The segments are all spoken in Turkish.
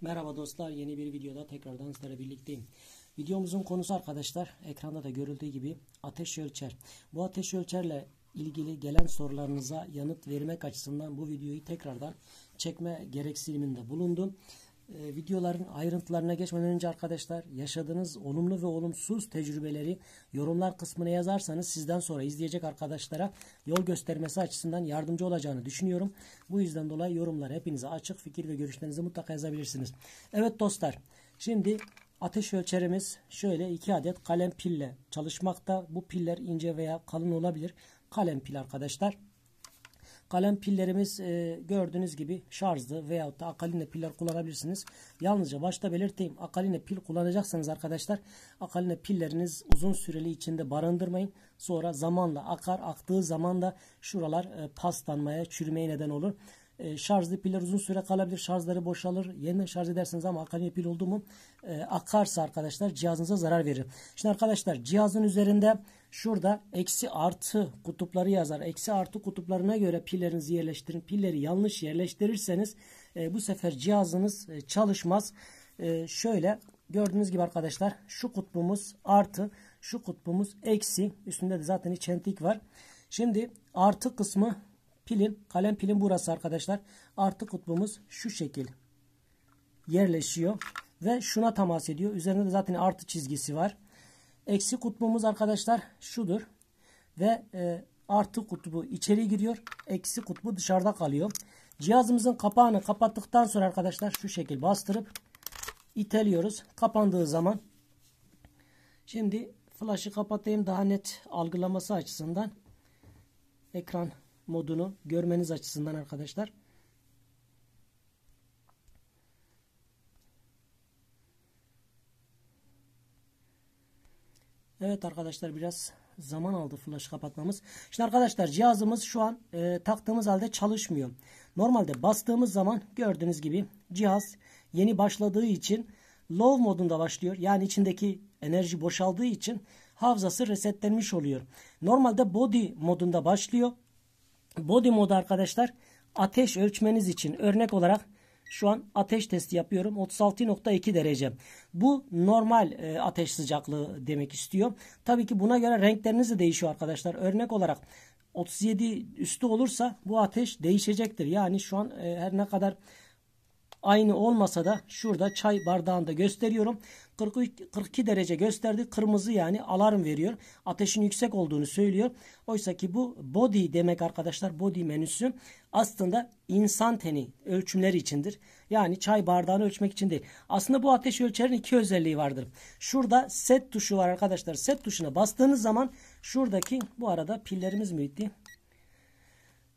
Merhaba dostlar yeni bir videoda tekrardan sizlerle birlikteyim. Videomuzun konusu arkadaşlar ekranda da görüldüğü gibi ateş ölçer. Bu ateş ölçerle ilgili gelen sorularınıza yanıt vermek açısından bu videoyu tekrardan çekme gereksiniminde bulundum e, videoların ayrıntılarına geçmeden önce arkadaşlar yaşadığınız olumlu ve olumsuz tecrübeleri yorumlar kısmına yazarsanız sizden sonra izleyecek arkadaşlara yol göstermesi açısından yardımcı olacağını düşünüyorum. Bu yüzden dolayı yorumlara hepinize açık fikir ve görüşlerinizi mutlaka yazabilirsiniz. Evet dostlar şimdi ateş ölçerimiz şöyle 2 adet kalem pille çalışmakta. Bu piller ince veya kalın olabilir. Kalem pil arkadaşlar. Kalem pillerimiz e, gördüğünüz gibi şarjlı veyahut da akaline piller kullanabilirsiniz. Yalnızca başta belirteyim akaline pil kullanacaksanız arkadaşlar akaline pilleriniz uzun süreli içinde barındırmayın. Sonra zamanla akar aktığı zaman da şuralar e, paslanmaya çürümeye neden olur. E, şarjlı piller uzun süre kalabilir. Şarjları boşalır. Yeniden şarj edersiniz ama akaryakıt pil oldu mu e, akarsa arkadaşlar cihazınıza zarar verir. Şimdi arkadaşlar cihazın üzerinde şurada eksi artı kutupları yazar. Eksi artı kutuplarına göre pillerinizi yerleştirin. Pilleri yanlış yerleştirirseniz e, bu sefer cihazınız e, çalışmaz. E, şöyle gördüğünüz gibi arkadaşlar şu kutbumuz artı şu kutbumuz eksi üstünde de zaten içentik var. Şimdi artı kısmı Pilin, kalem pilin burası arkadaşlar. Artı kutbumuz şu şekil yerleşiyor. Ve şuna temas ediyor. Üzerinde de zaten artı çizgisi var. Eksi kutbumuz arkadaşlar şudur. Ve e, artı kutbu içeri giriyor. Eksi kutbu dışarıda kalıyor. Cihazımızın kapağını kapattıktan sonra arkadaşlar şu şekil bastırıp iteliyoruz. Kapandığı zaman. Şimdi flash'ı kapatayım daha net algılaması açısından. Ekran modunu görmeniz açısından arkadaşlar. Evet arkadaşlar biraz zaman aldı flash kapatmamız. Şimdi arkadaşlar cihazımız şu an e, taktığımız halde çalışmıyor. Normalde bastığımız zaman gördüğünüz gibi cihaz yeni başladığı için low modunda başlıyor. Yani içindeki enerji boşaldığı için hafızası resetlenmiş oluyor. Normalde body modunda başlıyor. Body modu arkadaşlar ateş ölçmeniz için örnek olarak şu an ateş testi yapıyorum. 36.2 derece. Bu normal e, ateş sıcaklığı demek istiyor. Tabii ki buna göre renkleriniz de değişiyor arkadaşlar. Örnek olarak 37 üstü olursa bu ateş değişecektir. Yani şu an e, her ne kadar Aynı olmasa da şurada çay bardağında gösteriyorum. 43, 42 derece gösterdi. Kırmızı yani alarm veriyor. Ateşin yüksek olduğunu söylüyor. Oysa ki bu body demek arkadaşlar body menüsü aslında insan teni ölçümleri içindir. Yani çay bardağını ölçmek için değil. Aslında bu ateş ölçerin iki özelliği vardır. Şurada set tuşu var arkadaşlar. Set tuşuna bastığınız zaman şuradaki bu arada pillerimiz mi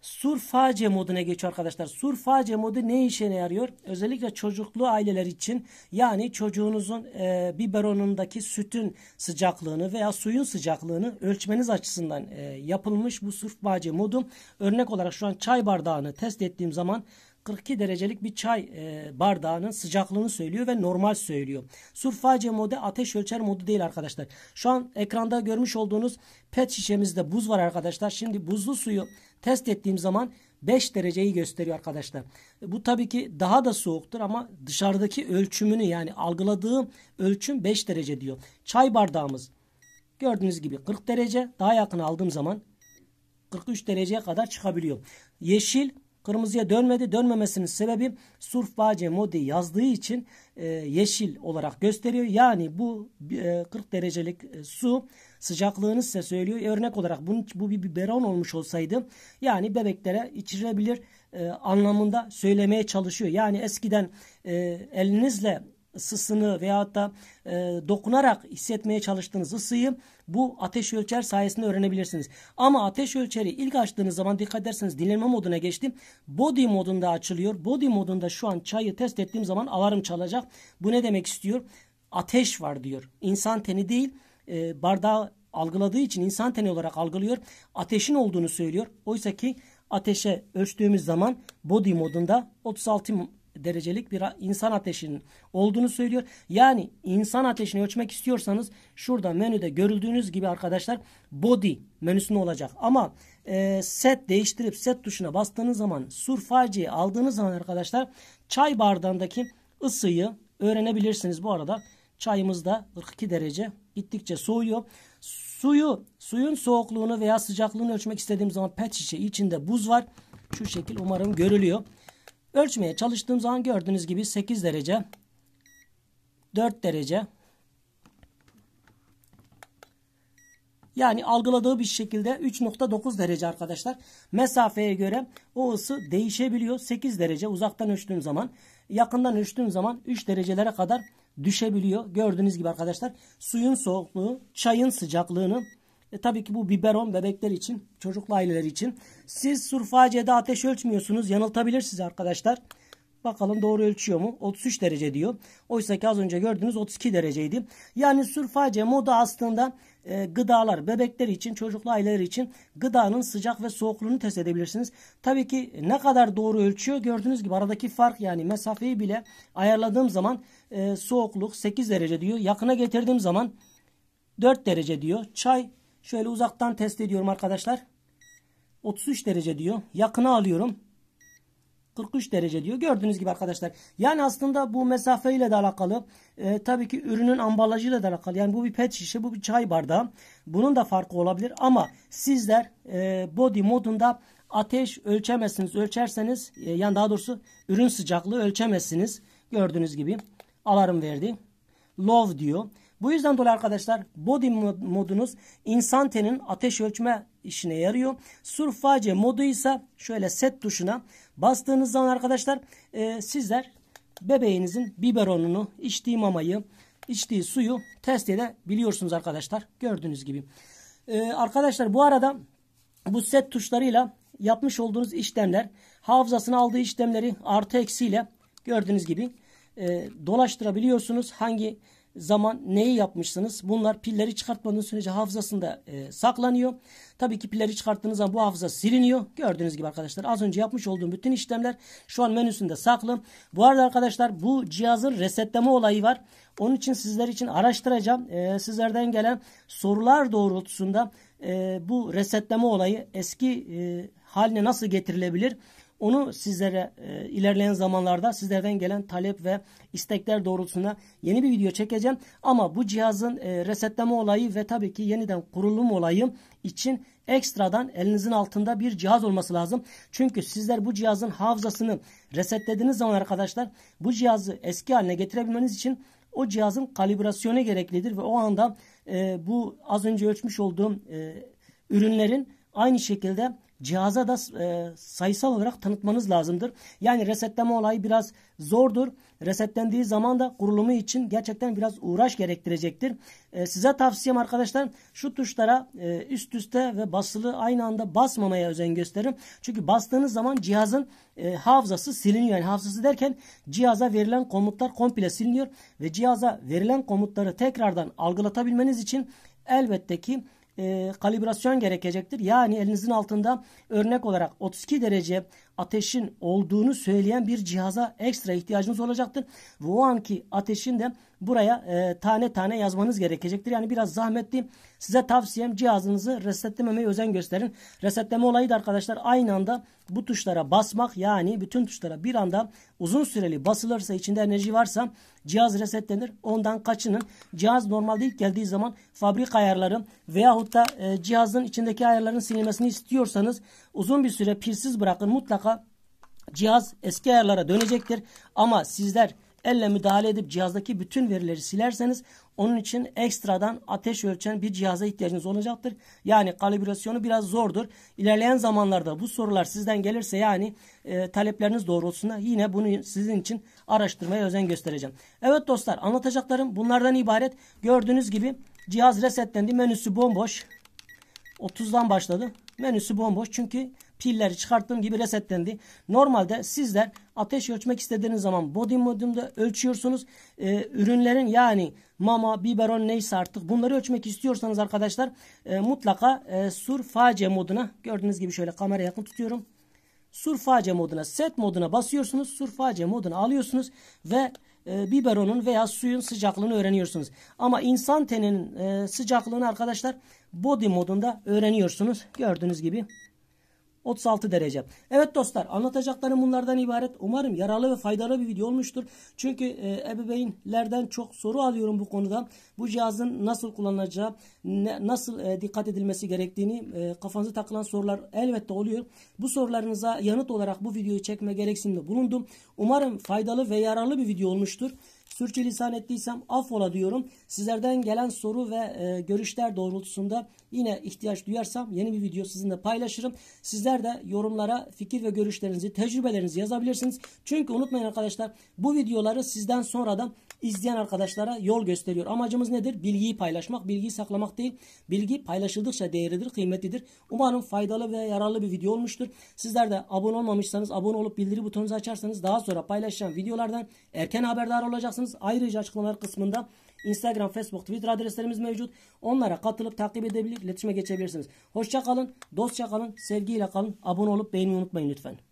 Surface moduna geçiyor arkadaşlar. Surface modu ne işe yarıyor? Özellikle çocuklu aileler için yani çocuğunuzun e, biberonundaki sütün sıcaklığını veya suyun sıcaklığını ölçmeniz açısından e, yapılmış bu surface modu. Örnek olarak şu an çay bardağını test ettiğim zaman 42 derecelik bir çay e, bardağının sıcaklığını söylüyor ve normal söylüyor. Surface modu ateş ölçer modu değil arkadaşlar. Şu an ekranda görmüş olduğunuz pet şişemizde buz var arkadaşlar. Şimdi buzlu suyu test ettiğim zaman 5 dereceyi gösteriyor arkadaşlar. Bu tabii ki daha da soğuktur ama dışarıdaki ölçümünü yani algıladığım ölçüm 5 derece diyor. Çay bardağımız gördüğünüz gibi 40 derece daha yakın aldığım zaman 43 dereceye kadar çıkabiliyor. Yeşil Kırmızıya dönmedi. Dönmemesinin sebebi surface modi yazdığı için e, yeşil olarak gösteriyor. Yani bu e, 40 derecelik e, su sıcaklığını size söylüyor. E, örnek olarak bunu bu bir biberon olmuş olsaydı yani bebeklere içirilebilir e, anlamında söylemeye çalışıyor. Yani eskiden e, elinizle ısısını veyahut da e, dokunarak hissetmeye çalıştığınız ısıyı bu ateş ölçer sayesinde öğrenebilirsiniz. Ama ateş ölçeri ilk açtığınız zaman dikkat ederseniz dinlenme moduna geçtim. Body modunda açılıyor. Body modunda şu an çayı test ettiğim zaman alarm çalacak. Bu ne demek istiyor? Ateş var diyor. İnsan teni değil e, bardağı algıladığı için insan teni olarak algılıyor. Ateşin olduğunu söylüyor. Oysa ki ateşe ölçtüğümüz zaman body modunda 36 derecelik bir insan ateşinin olduğunu söylüyor. Yani insan ateşini ölçmek istiyorsanız şurada menüde görüldüğünüz gibi arkadaşlar body menüsünde olacak. Ama e, set değiştirip set tuşuna bastığınız zaman surfaciyi aldığınız zaman arkadaşlar çay bardağındaki ısıyı öğrenebilirsiniz. Bu arada çayımız da 42 derece gittikçe soğuyor. Suyu, suyun soğukluğunu veya sıcaklığını ölçmek istediğim zaman pet şişe içinde buz var. Şu şekil umarım görülüyor. Ölçmeye çalıştığım zaman gördüğünüz gibi 8 derece, 4 derece. Yani algıladığı bir şekilde 3.9 derece arkadaşlar. Mesafeye göre o ısı değişebiliyor. 8 derece uzaktan ölçtüğüm zaman, yakından ölçtüğüm zaman 3 derecelere kadar düşebiliyor. Gördüğünüz gibi arkadaşlar suyun soğukluğu, çayın sıcaklığını e, tabii ki bu biberon bebekler için, çocuklu aileler için. Siz surfaciyede ateş ölçmüyorsunuz. Yanıltabilir sizi arkadaşlar. Bakalım doğru ölçüyor mu? 33 derece diyor. Oysa ki az önce gördüğünüz 32 dereceydi. Yani sürface moda aslında e, gıdalar, bebekler için, çocuklu aileler için gıdanın sıcak ve soğukluğunu test edebilirsiniz. Tabii ki ne kadar doğru ölçüyor gördüğünüz gibi aradaki fark yani mesafeyi bile ayarladığım zaman e, soğukluk 8 derece diyor. Yakına getirdiğim zaman 4 derece diyor. Çay Şöyle uzaktan test ediyorum arkadaşlar. 33 derece diyor. Yakına alıyorum. 43 derece diyor. Gördüğünüz gibi arkadaşlar. Yani aslında bu mesafeyle de alakalı. E, tabii ki ürünün ambalajıyla da alakalı. Yani bu bir pet şişe, bu bir çay bardağı. Bunun da farkı olabilir ama sizler e, body modunda ateş ölçemezsiniz. Ölçerseniz e, yani daha doğrusu ürün sıcaklığı ölçemezsiniz. Gördüğünüz gibi alarm verdi. Love diyor. Bu yüzden dolayı arkadaşlar body modunuz insan tenin ateş ölçme işine yarıyor. Surface modu ise şöyle set tuşuna bastığınız zaman arkadaşlar e, sizler bebeğinizin biberonunu içtiği mamayı içtiği suyu test edebiliyorsunuz arkadaşlar. Gördüğünüz gibi. Ee, arkadaşlar bu arada bu set tuşlarıyla yapmış olduğunuz işlemler hafızasını aldığı işlemleri artı eksiyle gördüğünüz gibi e, dolaştırabiliyorsunuz. Hangi zaman neyi yapmışsınız? Bunlar pilleri çıkartmadığınız sürece hafızasında e, saklanıyor. Tabii ki pilleri çıkarttığınız zaman bu hafıza siliniyor. Gördüğünüz gibi arkadaşlar az önce yapmış olduğum bütün işlemler şu an menüsünde saklı. Bu arada arkadaşlar bu cihazın resetleme olayı var. Onun için sizler için araştıracağım. E, sizlerden gelen sorular doğrultusunda e, bu resetleme olayı eski e, haline nasıl getirilebilir? Onu sizlere e, ilerleyen zamanlarda sizlerden gelen talep ve istekler doğrultusunda yeni bir video çekeceğim. Ama bu cihazın e, resetleme olayı ve tabii ki yeniden kurulum olayı için ekstradan elinizin altında bir cihaz olması lazım. Çünkü sizler bu cihazın hafızasını resetlediğiniz zaman arkadaşlar bu cihazı eski haline getirebilmeniz için o cihazın kalibrasyonu gereklidir ve o anda e, bu az önce ölçmüş olduğum e, ürünlerin aynı şekilde cihaza da e, sayısal olarak tanıtmanız lazımdır. Yani resetleme olayı biraz zordur. Resetlendiği zaman da kurulumu için gerçekten biraz uğraş gerektirecektir. E, size tavsiyem arkadaşlar şu tuşlara e, üst üste ve basılı aynı anda basmamaya özen gösterin. Çünkü bastığınız zaman cihazın e, hafızası siliniyor. Yani hafızası derken cihaza verilen komutlar komple siliniyor ve cihaza verilen komutları tekrardan algılatabilmeniz için elbette ki e, kalibrasyon gerekecektir. Yani elinizin altında örnek olarak 32 derece ateşin olduğunu söyleyen bir cihaza ekstra ihtiyacınız olacaktır. Ve o anki ateşin de buraya e, tane tane yazmanız gerekecektir. Yani biraz zahmetli. Size tavsiyem cihazınızı resetlememeye özen gösterin. Resetleme olayı da arkadaşlar aynı anda bu tuşlara basmak yani bütün tuşlara bir anda uzun süreli basılırsa içinde enerji varsa cihaz resetlenir. Ondan kaçının. Cihaz normalde ilk geldiği zaman fabrika ayarları veyahut da e, cihazın içindeki ayarların silinmesini istiyorsanız uzun bir süre pirsiz bırakın mutlaka cihaz eski ayarlara dönecektir. Ama sizler elle müdahale edip cihazdaki bütün verileri silerseniz onun için ekstradan ateş ölçen bir cihaza ihtiyacınız olacaktır. Yani kalibrasyonu biraz zordur. İlerleyen zamanlarda bu sorular sizden gelirse yani e, talepleriniz doğrultusunda yine bunu sizin için araştırmaya özen göstereceğim. Evet dostlar anlatacaklarım bunlardan ibaret. Gördüğünüz gibi cihaz resetlendi menüsü bomboş. 30'dan başladı. Menüsü bomboş çünkü pilleri çıkarttığım gibi resetlendi. Normalde sizler ateş ölçmek istediğiniz zaman body modumda ölçüyorsunuz. Ee, ürünlerin yani mama, biberon neyse artık bunları ölçmek istiyorsanız arkadaşlar e, mutlaka e, surface moduna gördüğünüz gibi şöyle kamera yakın tutuyorum. Surface moduna set moduna basıyorsunuz. Surface moduna alıyorsunuz ve e, biberonun veya suyun sıcaklığını öğreniyorsunuz. Ama insan teninin e, sıcaklığını arkadaşlar body modunda öğreniyorsunuz. Gördüğünüz gibi. 36 derece. Evet dostlar anlatacaklarım bunlardan ibaret. Umarım yararlı ve faydalı bir video olmuştur. Çünkü e, ebeveynlerden çok soru alıyorum bu konuda. Bu cihazın nasıl kullanılacağı, ne, nasıl e, dikkat edilmesi gerektiğini e, kafanıza takılan sorular elbette oluyor. Bu sorularınıza yanıt olarak bu videoyu çekme gereksinimde bulundum. Umarım faydalı ve yararlı bir video olmuştur. Sürçülisan ettiysem affola diyorum. Sizlerden gelen soru ve e, görüşler doğrultusunda yine ihtiyaç duyarsam yeni bir video sizinle paylaşırım. Sizler de yorumlara fikir ve görüşlerinizi, tecrübelerinizi yazabilirsiniz. Çünkü unutmayın arkadaşlar bu videoları sizden sonradan izleyen arkadaşlara yol gösteriyor. Amacımız nedir? Bilgiyi paylaşmak, bilgiyi saklamak değil. Bilgi paylaşıldıkça değeridir, kıymetlidir. Umarım faydalı ve yararlı bir video olmuştur. Sizler de abone olmamışsanız abone olup bildiri butonunuzu açarsanız daha sonra paylaşacağım videolardan erken haberdar olacaksınız. Ayrıca açıklamalar kısmında Instagram, Facebook, Twitter adreslerimiz mevcut. Onlara katılıp takip edebilir, iletişime geçebilirsiniz. Hoşça kalın, dostça kalın, sevgiyle kalın. Abone olup beğenmeyi unutmayın lütfen.